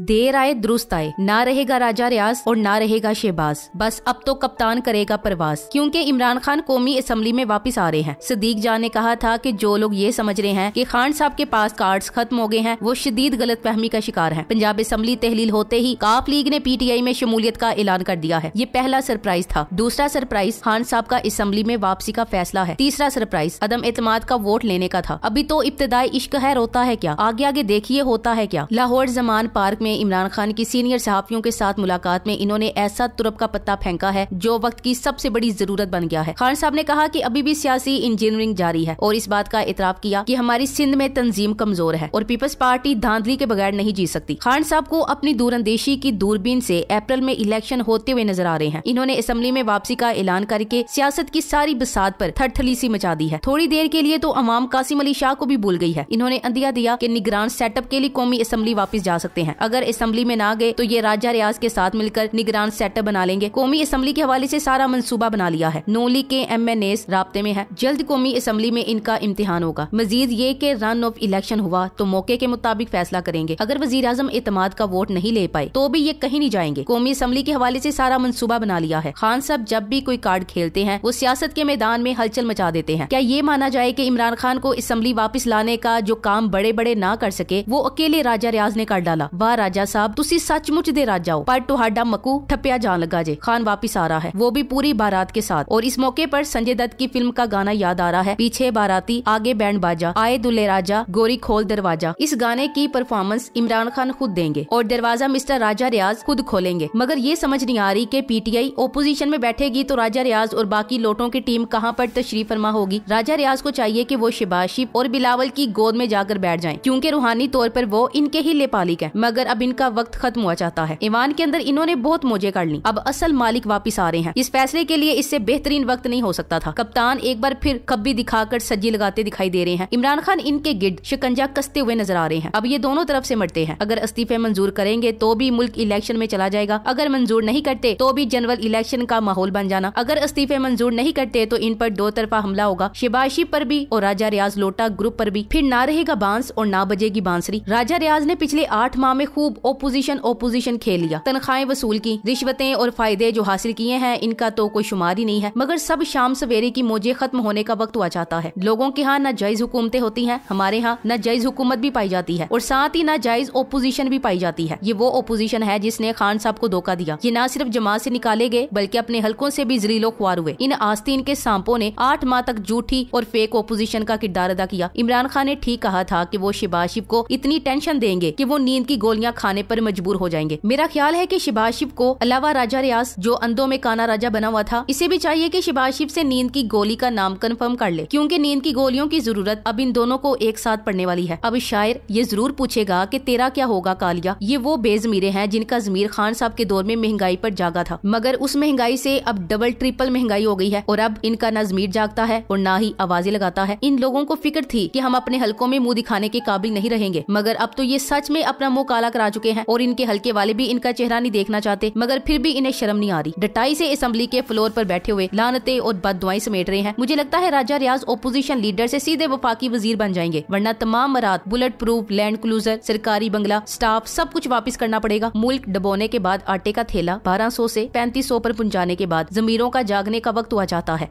देर आए दुरुस्त आए ना रहेगा राजा रियाज और ना रहेगा शहबाज बस अब तो कप्तान करेगा प्रवास क्योंकि इमरान खान कौमी असम्बली में वापस आ रहे हैं सदीक जान ने कहा था कि जो लोग ये समझ रहे हैं कि खान साहब के पास कार्ड्स खत्म हो गए हैं वो शदीद गलत फहमी का शिकार है पंजाब असम्बली तहलील होते ही काफ लीग ने पीटीआई में शमूलियत का ऐलान कर दिया है ये पहला सरप्राइज था दूसरा सरप्राइज खान साहब का असम्बली में वापसी का फैसला है तीसरा सरप्राइज अदम एतमाद का वोट लेने का था अभी तो इब्तदाई इश्क है रोता है क्या आगे आगे देखिए होता है क्या लाहौर जमान पार्क में इमरान खान की सीनियर सहाफियों के साथ मुलाकात में इन्होंने ऐसा तुरप का पत्ता फेंका है जो वक्त की सबसे बड़ी जरूरत बन गया है खान साहब ने कहा की अभी भी सियासी इंजीनियरिंग जारी है और इस बात का इतराफ किया की कि हमारी सिंध में तंजीम कमजोर है और पीपल्स पार्टी धांधली के बगैर नहीं जी सकती खान साहब को अपनी दूरंदेशी की दूरबीन ऐसी अप्रैल में इलेक्शन होते हुए नजर आ रहे हैं इन्होंने असम्बली में वापसी का ऐलान करके सियासत की सारी बसात पर थरथली सी मचा दी है थोड़ी देर के लिए तो अवाम कासिम अली शाह को भी भूल गई है इन्होंने अंदिया दिया कि निगरान सेटअप के लिए कौमी असम्बली वापस जा सकते हैं अगर असम्बली में ना गए तो ये राजा रियाज के साथ मिलकर निगरान सेटअप बना लेंगे कौमी असम्बली के हवाले ऐसी सारा मनसूबा बना लिया है नोली के एम एन एस रबते में है जल्द कौमी असम्बली में इनका इम्तिहान होगा मजीद ये के रन ऑफ इलेक्शन हुआ तो मौके के मुताबिक फैसला करेंगे अगर वजीर आजम एतमाद का वोट नहीं ले पाए तो भी ये कहीं नहीं जाएंगे कौमी असम्बली के हवाले ऐसी सारा मनसूबा बना लिया है खान साहब जब भी कोई कार्ड खेलते हैं वो सियासत के मैदान में हलचल मचा देते हैं क्या ये माना जाए की इमरान खान को असम्बली वापस लाने का जो काम बड़े बड़े ना कर सके वो अकेले राजा रियाज ने कर डाला बार राजा साहब ਤੁਸੀਂ सचमुच दे राजा हो पर तुहाडा मकू ਠੱਪਿਆ जान लगा जे खान वापिस आ रहा है वो भी पूरी बारात के साथ और इस मौके पर संजय दत्त की फिल्म का गाना याद आ रहा है पीछे बाराती आगे बैंड बाजा आए दुल्हे राजा गोरी खोल दरवाजा इस गाने की परफॉर्मेंस इमरान खान खुद देंगे और दरवाजा मिस्टर राजा रियाज खुद खोलेंगे मगर ये समझ नहीं आ रही की पीटीआई ओपोजिशन में बैठेगी तो राजा रियाज और बाकी लोटों की टीम कहाँ पर तशरीफ फरमा होगी राजा रियाज को चाहिए की वो शिबाशिफ और बिलावल की गोद में जाकर बैठ जाए क्यूँकी रूहानी तौर पर वो इनके ही लेपालिक है मगर अब इनका वक्त खत्म हुआ चाहता है ईवान के अंदर इन्होंने बहुत मोजे कर ली अब असल मालिक वापिस आ रहे हैं इस फैसले के लिए इससे बेहतरीन वक्त नहीं हो सकता था कप्तान एक बार फिर खब्बी दिखाकर सज्जी लगाते दिखाई दे रहे हैं इमरान खान इनके गिर्द शिकंजा कसते हुए नजर आ रहे हैं अब ये दोनों तरफ से मरते हैं अगर इस्तीफे मंजूर करेंगे तो भी मुल्क इलेक्शन में चला जाएगा अगर मंजूर नहीं करते तो भी जनरल इलेक्शन का माहौल बन जाना अगर इस्तीफे मंजूर नहीं करते तो इन पर दो तरफा हमला होगा शिबाशी पर भी और राजा रियाज लोटा ग्रुप पर भी फिर ना रहेगा बांस और ना बजेगी बांसरी राजा रियाज ने पिछले आठ माह में खूब खूब ओपोजिशन ओपोजिशन खेल लिया तनख्वाहें वसूल की रिश्वतें और फायदे जो हासिल किए हैं इनका तो कोई शुमार ही नहीं है मगर सब शाम सवेरे की मोजे खत्म होने का वक्त आ जाता है लोगों के यहाँ नाजायज हुकूमतें होती है हमारे यहाँ नाजायज हुकूमत भी पाई जाती है और साथ ही नाजायज ओपोजिशन भी पाई जाती है ये वो ओपोजिशन है जिसने खान साहब को धोखा दिया ये न सिर्फ जमात ऐसी निकाले गए बल्कि अपने हल्कों ऐसी भी जरीलो खुआर हुए इन आस्तीन के सांपों ने आठ माह तक झूठी और फेक ओपोजिशन का किरदार अदा किया इमरान खान ने ठीक कहा था की वो शिबाशिब को इतनी टेंशन देंगे की वो नींद की गोलियां खाने पर मजबूर हो जाएंगे मेरा ख्याल है कि शिबाशिव को अलावा राजा रियाज जो अंधों में काना राजा बना हुआ था इसे भी चाहिए कि शिबाशिव से नींद की गोली का नाम कंफर्म कर ले क्योंकि नींद की गोलियों की जरूरत अब इन दोनों को एक साथ पड़ने वाली है अब शायर ये जरूर पूछेगा की तेरा क्या होगा कालिया ये वो बेजमीरे हैं जिनका जमीर खान साहब के दौर में महंगाई पर जागा था मगर उस महंगाई से अब डबल ट्रिपल महंगाई हो गई है और अब इनका न जमीर जागता है और न ही आवाजें लगाता है इन लोगों को फिक्र थी की हम अपने हल्कों में मुँह दिखाने के काबिल नहीं रहेंगे मगर अब तो ये सच में अपना मुँह काला करा आ चुके हैं और इनके हल्के वाले भी इनका चेहरा नहीं देखना चाहते मगर फिर भी इन्हें शर्म नहीं आ रही डटाई से असम्बली के फ्लोर पर बैठे हुए लानते और बदवाई समेट रहे हैं मुझे लगता है राजा रियाज ओपोजिशन लीडर से सीधे वफाकी वजीर बन जाएंगे वरना तमाम मरात बुलेट प्रूफ लैंड क्लूजर सरकारी बंगला स्टाफ सब कुछ वापस करना पड़ेगा मुल्क डबोने के बाद आटे का थैला 1200 से 3500 पर पहुंचाने के बाद जमीरों का जागने का वक्त हुआ जाता है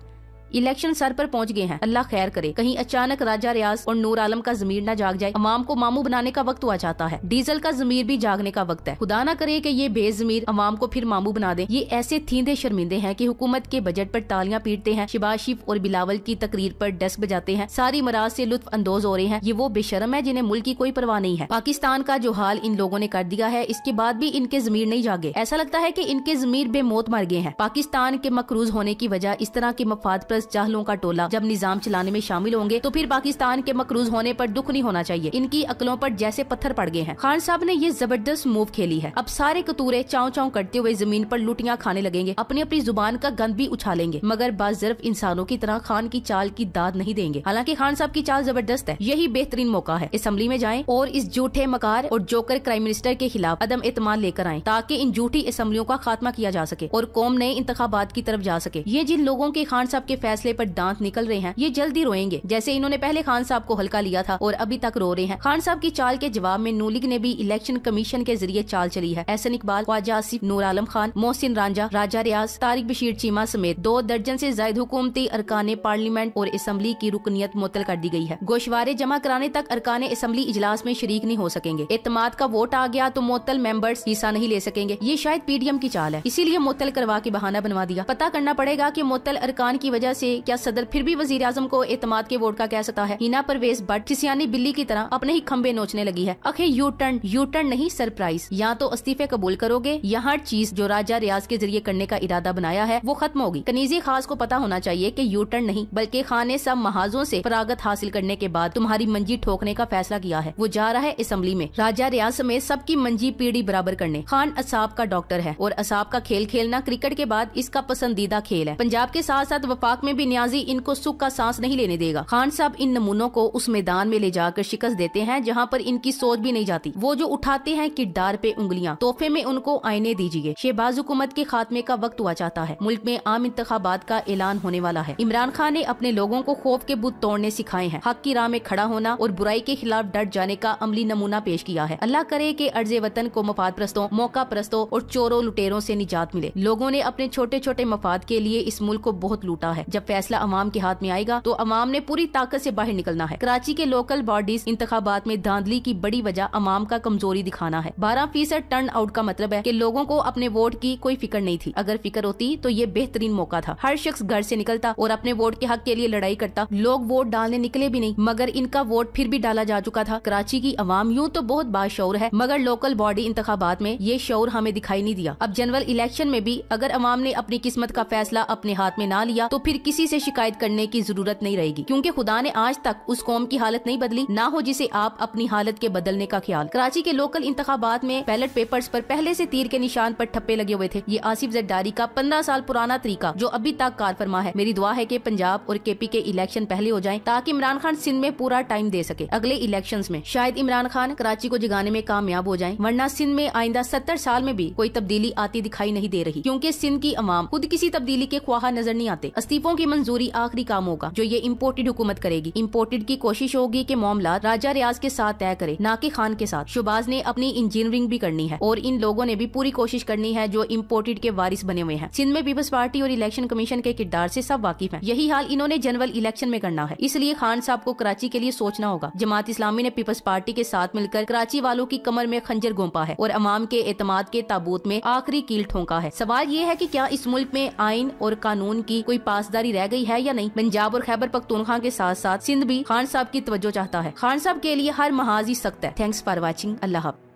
इलेक्शन सर पर पहुंच गए हैं अल्लाह खैर करे कहीं अचानक राजा रियाज और नूर आलम का जमीर न जाग जाए अवाम को मामू बनाने का वक्त हुआ जाता है डीजल का जमीर भी जागने का वक्त है खुदा ना करे की ये बेजमीर अवाम को फिर मामू बना दे ये ऐसे थींदे शर्मिंदे हैं की हुकूमत के बजट आरोप तालियाँ पीटते हैं शिबाज शिफ और बिलावल की तकरीर आरोप डेस्क बजाते हैं सारी मराज ऐसी लुत्फ अंदोज हो रहे हैं ये वो बेशरम है जिन्हें मुल्क की कोई परवाह नहीं है पाकिस्तान का जो हाल इन लोगों ने कर दिया है इसके बाद भी इनके जमीर नहीं जागे ऐसा लगता है की इनके जमीर बेमौत मर गए हैं पाकिस्तान के मकरूज होने की वजह इस तरह के मफाद पर दस जाहलों का टोला जब निजाम चलाने में शामिल होंगे तो फिर पाकिस्तान के मकरूज होने पर दुख नहीं होना चाहिए इनकी अकलों पर जैसे पत्थर पड़ गए हैं खान साहब ने ये जबरदस्त मूव खेली है अब सारे कतूरे चाव चाव करते हुए जमीन पर लुटियाँ खाने लगेंगे अपनी अपनी जुबान का गंद भी उछालेंगे मगर बाजरफ इंसानों की तरह खान की चाल की दाद नहीं देंगे हालांकि खान साहब की चाल जबरदस्त है यही बेहतरीन मौका है असम्बली में जाए और इस झूठे मकार और जोकर क्राइम मिनिस्टर के खिलाफ अदम एतमान लेकर आए ताकि इन झूठी असम्बलियों का खात्मा किया जा सके और कौम नए इंतबात की तरफ जा सके ये जिन लोगों के खान साहब के फैसले पर दांत निकल रहे हैं ये जल्दी रोएंगे जैसे इन्होंने पहले खान साहब को हल्का लिया था और अभी तक रो रहे हैं खान साहब की चाल के जवाब में नूलिग ने भी इलेक्शन कमीशन के जरिए चाल चली है एहसन इकबाल ख्वाजा आसिफ नूर आलम खान मोहसिन रांझा राजा रियाज तारिक बशीर चीमा समेत दो दर्जन ऐसी जायद हुकूमती अरकान पार्लियामेंट और इसम्बली की रुकनीत मुतल कर दी गयी है गोशवारे जमा कराने तक अरकान इसम्बली इजलास में शरीक नहीं हो सकेंगे एतमाद का वोट आ गया तो मुतल मेंबर्स हिस्सा नहीं ले सकेंगे ये शायद पीडीएम की चाल है इसीलिए मुतल करवा के बहाना बनवा दिया पता करना पड़ेगा कि मुतल अरकान की वजह से क्या सदर फिर भी वजीर आजम को एतमाद के वोट का कह सकता है हिना परवेज बट किसियानी बिल्ली की तरह अपने ही खम्बे नोचने लगी है अखे यू टर्न यू टर्न नहीं सरप्राइज या तो इस्तीफे कबूल करोगे यहाँ हर चीज जो राजा रियाज के जरिए करने का इरादा बनाया है वो खत्म होगी कनीजी खास को पता होना चाहिए की यू टर्न नहीं बल्कि खान ने सब महाजों ऐसी परागत हासिल करने के बाद तुम्हारी मंजी ठोकने का फैसला किया है वो जा रहा है असम्बली में राजा रियाज समेत सबकी मंजी पीढ़ी बराबर करने खान असाब का डॉक्टर है और असाब का खेल खेलना क्रिकेट के बाद इसका पसंदीदा खेल है पंजाब के साथ साथ वफाक में भी न्याजी इनको सुख का सांस नहीं लेने देगा खान साहब इन नमूनों को उस मैदान में ले जाकर शिकस्त देते हैं जहाँ पर इनकी सोच भी नहीं जाती वो जो उठाते हैं किरदार पे उंगलियाँ तोहफे में उनको आईने दीजिए शहबाज हुकूमत के खात्मे का वक्त हुआ चाहता है मुल्क में आम इंतबात का ऐलान होने वाला है इमरान खान ने अपने लोगों को खौफ के बुत तोड़ने सिखाए हैं हक की राह में खड़ा होना और बुराई के खिलाफ डट जाने का अमली नमूना पेश किया है अल्लाह करे की अर्ज वतन को मफाद प्रस्तों मौका प्रस्तों और चोरों लुटेरों ऐसी निजात मिले लोगों ने अपने छोटे छोटे मफाद के लिए इस मुल्क को बहुत लूटा है जब फैसला अवाम के हाथ में आएगा तो अवाम ने पूरी ताकत से बाहर निकलना है कराची के लोकल बॉडीज इंतबात में धांधली की बड़ी वजह अवाम का कमजोरी दिखाना है बारह फीसद टर्न आउट का मतलब है की लोगों को अपने वोट की कोई फिक्र नहीं थी अगर फिक्र होती तो ये बेहतरीन मौका था हर शख्स घर ऐसी निकलता और अपने वोट के हक के लिए लड़ाई करता लोग वोट डालने निकले भी नहीं मगर इनका वोट फिर भी डाला जा चुका था कराची की अवाम यूँ तो बहुत बाशौर है मगर लोकल बॉडी इंतबात में ये शौर हमें दिखाई नहीं दिया अब जनरल इलेक्शन में भी अगर अवाम ने अपनी किस्मत का फैसला अपने हाथ में ना लिया तो फिर किसी से शिकायत करने की जरूरत नहीं रहेगी क्योंकि खुदा ने आज तक उस कौम की हालत नहीं बदली ना हो जिसे आप अपनी हालत के बदलने का ख्याल कराची के लोकल इंतबात में बैलेट पेपर्स पर पहले से तीर के निशान पर ठप्पे लगे हुए थे ये आसिफ जरदारी का पंद्रह साल पुराना तरीका जो अभी तक कार फरमा है मेरी दुआ है की पंजाब और के पी के इलेक्शन पहले हो जाए ताकि इमरान खान सिंध में पूरा टाइम दे सके अगले इलेक्शन में शायद इमरान खान कराची को जगाने में कामयाब हो जाए वरना सिंध में आइंदा सत्तर साल में भी कोई तब्दीली आती दिखाई नहीं दे रही क्यूँकी सिंध की अवाम खुद किसी तब्दीली के ख्वाह नजर नहीं आते अस्तीफो तहकीकों की मंजूरी आखिरी काम होगा जो ये इम्पोर्टेड हुकूमत करेगी इम्पोर्टेड की कोशिश होगी की मामला राजा रियाज के साथ तय करे ना की खान के साथ शुबाज ने अपनी इंजीनियरिंग भी करनी है और इन लोगों ने भी पूरी कोशिश करनी है जो इम्पोर्टेड के वारिस बने हुए हैं सिंध में पीपल्स पार्टी और इलेक्शन कमीशन के किरदार ऐसी सब वाकिफ है यही हाल इन्होंने जनरल इलेक्शन में करना है इसलिए खान साहब को कराची के लिए सोचना होगा जमात इस्लामी ने पीपल्स पार्टी के साथ मिलकर कराची वालों की कमर में खंजर गोंपा है और अवाम के एतमाद के ताबूत में आखिरी कील ठोंका है सवाल ये है की क्या इस मुल्क में आइन और कानून की कोई पासदार जिम्मेदारी रह गई है या नहीं पंजाब और खैबर पख्तूनखा के साथ साथ सिंध भी खान साहब की तवज्जो चाहता है खान साहब के लिए हर महाज ही सख्त है थैंक्स फॉर वॉचिंग अल्लाह